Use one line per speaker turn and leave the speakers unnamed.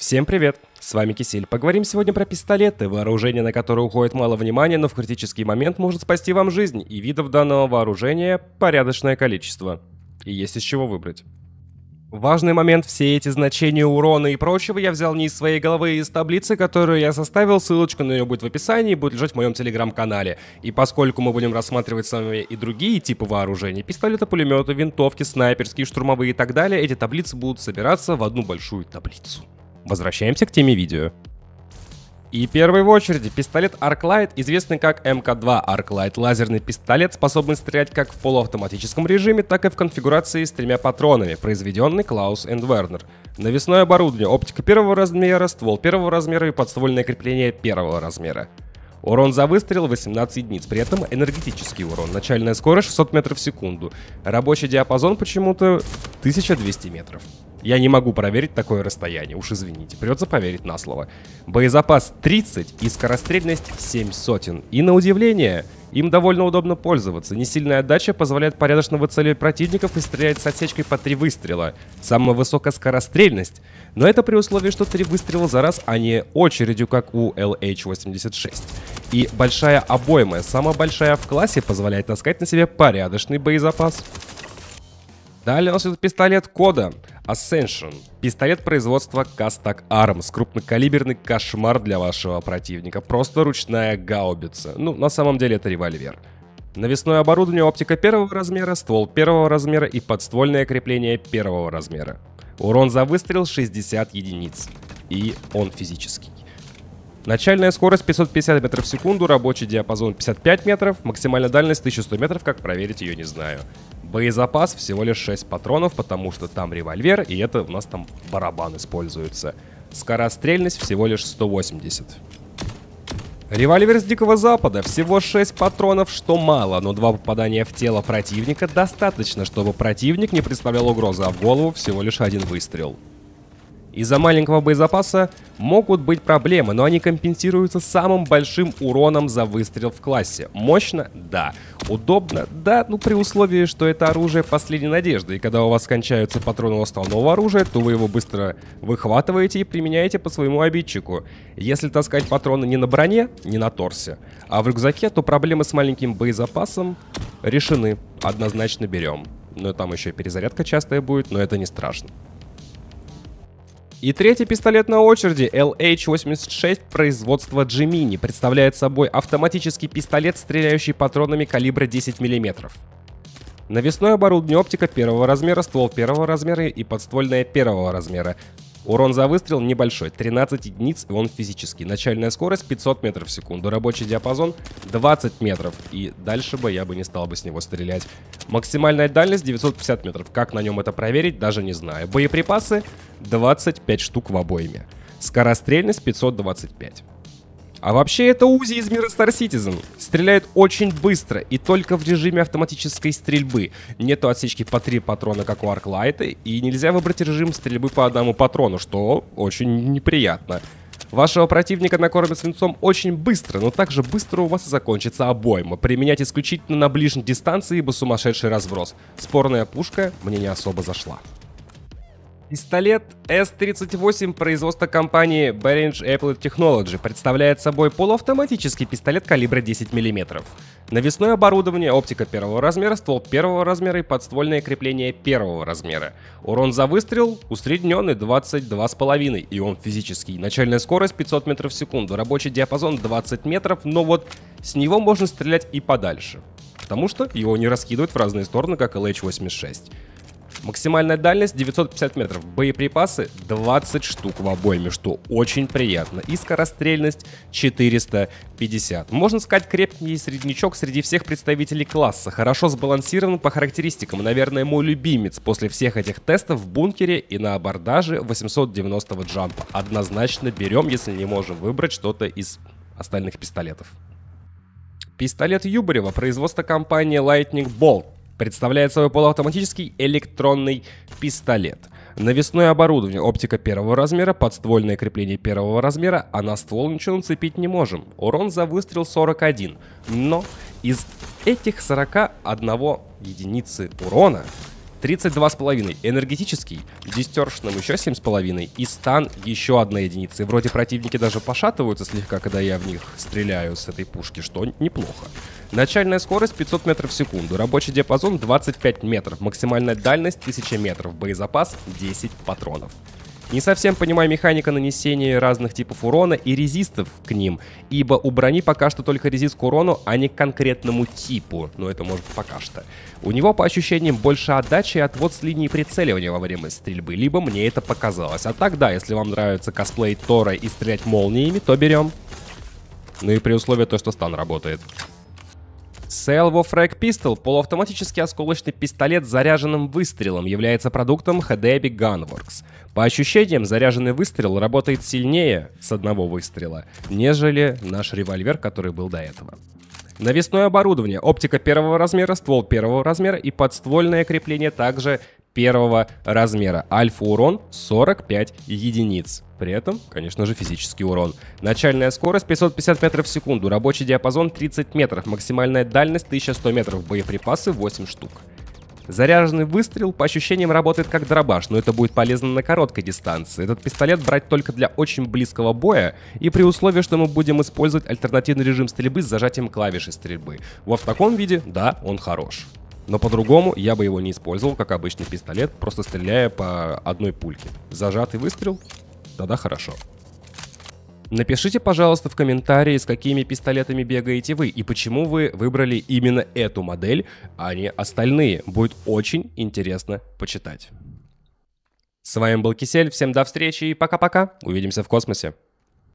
Всем привет! С вами Кисель. Поговорим сегодня про пистолеты, вооружение, на которое уходит мало внимания, но в критический момент может спасти вам жизнь, и видов данного вооружения порядочное количество. И есть из чего выбрать. Важный момент, все эти значения урона и прочего я взял не из своей головы, а из таблицы, которую я составил, ссылочка на нее будет в описании и будет лежать в моем телеграм-канале. И поскольку мы будем рассматривать с вами и другие типы вооружений, пистолеты, пулеметы, винтовки, снайперские, штурмовые и так далее, эти таблицы будут собираться в одну большую таблицу. Возвращаемся к теме видео. И первый в очереди пистолет Arclight, известный как МК-2 Arclight. Лазерный пистолет способен стрелять как в полуавтоматическом режиме, так и в конфигурации с тремя патронами, произведенный Klaus энд Навесное оборудование, оптика первого размера, ствол первого размера и подствольное крепление первого размера. Урон за выстрел 18 единиц, при этом энергетический урон, начальная скорость 600 метров в секунду, рабочий диапазон почему-то 1200 метров. Я не могу проверить такое расстояние, уж извините, придется поверить на слово. Боезапас 30 и скорострельность 7 сотен. И на удивление, им довольно удобно пользоваться. Несильная отдача позволяет порядочно выцелить противников и стрелять с отсечкой по три выстрела. Самая высокая скорострельность, но это при условии, что три выстрела за раз, а не очередью, как у LH-86. И большая обойма, самая большая в классе, позволяет таскать на себе порядочный боезапас. Далее у нас идет пистолет Кода. Ascension. Пистолет производства Castag Arms. Крупнокалиберный кошмар для вашего противника. Просто ручная гаубица. Ну, на самом деле это револьвер. Навесное оборудование оптика первого размера, ствол первого размера и подствольное крепление первого размера. Урон за выстрел 60 единиц. И он физический. Начальная скорость 550 метров в секунду, рабочий диапазон 55 метров, максимальная дальность 1100 метров, как проверить ее не знаю. Боезапас всего лишь 6 патронов, потому что там револьвер, и это у нас там барабан используется. Скорострельность всего лишь 180. Револьвер с Дикого Запада, всего 6 патронов, что мало, но два попадания в тело противника достаточно, чтобы противник не представлял угрозы, а в голову всего лишь один выстрел. Из-за маленького боезапаса могут быть проблемы, но они компенсируются самым большим уроном за выстрел в классе. Мощно? Да. Удобно? Да, ну при условии, что это оружие последней надежды, и когда у вас кончаются патроны у основного оружия, то вы его быстро выхватываете и применяете по своему обидчику. Если таскать патроны не на броне, не на торсе, а в рюкзаке, то проблемы с маленьким боезапасом решены. Однозначно берем. Но там еще и перезарядка частая будет, но это не страшно. И третий пистолет на очереди LH-86 производства Джимини представляет собой автоматический пистолет, стреляющий патронами калибра 10 мм. Навесное оборудование оптика первого размера, ствол первого размера и подствольная первого размера. Урон за выстрел небольшой, 13 единиц и он физический. Начальная скорость 500 метров в секунду, рабочий диапазон 20 метров. И дальше бы я бы не стал бы с него стрелять. Максимальная дальность 950 метров. Как на нем это проверить, даже не знаю. Боеприпасы 25 штук в обойме. Скорострельность 525. А вообще это УЗИ из мира Star Citizen. Стреляет очень быстро и только в режиме автоматической стрельбы. Нету отсечки по 3 патрона, как у Арклайта, и нельзя выбрать режим стрельбы по одному патрону, что очень неприятно. Вашего противника накормят свинцом очень быстро, но также быстро у вас и закончится обойма. Применять исключительно на ближней дистанции, ибо сумасшедший разброс. Спорная пушка мне не особо зашла. Пистолет S38 производства компании Behringer Apple Technology представляет собой полуавтоматический пистолет калибра 10 мм. Навесное оборудование, оптика первого размера, ствол первого размера и подствольное крепление первого размера. Урон за выстрел усредненный 22,5 и он физический. Начальная скорость 500 метров в секунду, рабочий диапазон 20 метров, но вот с него можно стрелять и подальше. Потому что его не раскидывают в разные стороны, как LH-86. Максимальная дальность 950 метров. Боеприпасы 20 штук в обойме, что очень приятно. И скорострельность 450. Можно сказать, крепкий среднячок среди всех представителей класса. Хорошо сбалансирован по характеристикам. Наверное, мой любимец после всех этих тестов в бункере и на абордаже 890 джампа. Однозначно берем, если не можем выбрать что-то из остальных пистолетов. Пистолет Юбарева Производство компании Lightning Bolt представляет собой полуавтоматический электронный пистолет. Навесное оборудование, оптика первого размера, подствольное крепление первого размера, а на ствол ничего нацепить не можем. Урон за выстрел 41, но из этих 41 единицы урона 32,5, энергетический, дистершным еще 7,5 и стан еще одна единица. И вроде противники даже пошатываются слегка, когда я в них стреляю с этой пушки, что неплохо. Начальная скорость 500 метров в секунду, рабочий диапазон 25 метров, максимальная дальность 1000 метров, боезапас 10 патронов. Не совсем понимаю механика нанесения разных типов урона и резистов к ним, ибо у брони пока что только резист к урону, а не к конкретному типу, но это может пока что. У него, по ощущениям, больше отдачи и отвод с линии прицеливания во время стрельбы, либо мне это показалось. А так да, если вам нравится косплей Тора и стрелять молниями, то берем. Ну и при условии то, что стан работает. Selvo Frag Pistol – полуавтоматический осколочный пистолет с заряженным выстрелом, является продуктом Hadebi Gunworks. По ощущениям, заряженный выстрел работает сильнее с одного выстрела, нежели наш револьвер, который был до этого. Навесное оборудование, оптика первого размера, ствол первого размера и подствольное крепление также первого размера. Альфа-урон 45 единиц. При этом, конечно же, физический урон. Начальная скорость 550 метров в секунду, рабочий диапазон 30 метров, максимальная дальность 1100 метров, боеприпасы 8 штук. Заряженный выстрел по ощущениям работает как дробаш, но это будет полезно на короткой дистанции. Этот пистолет брать только для очень близкого боя и при условии, что мы будем использовать альтернативный режим стрельбы с зажатием клавиши стрельбы. Вот в таком виде, да, он хорош. Но по-другому я бы его не использовал, как обычный пистолет, просто стреляя по одной пульке. Зажатый выстрел? Тогда хорошо. Напишите, пожалуйста, в комментарии, с какими пистолетами бегаете вы и почему вы выбрали именно эту модель, а не остальные. Будет очень интересно почитать. С вами был Кисель, всем до встречи и пока-пока. Увидимся в космосе.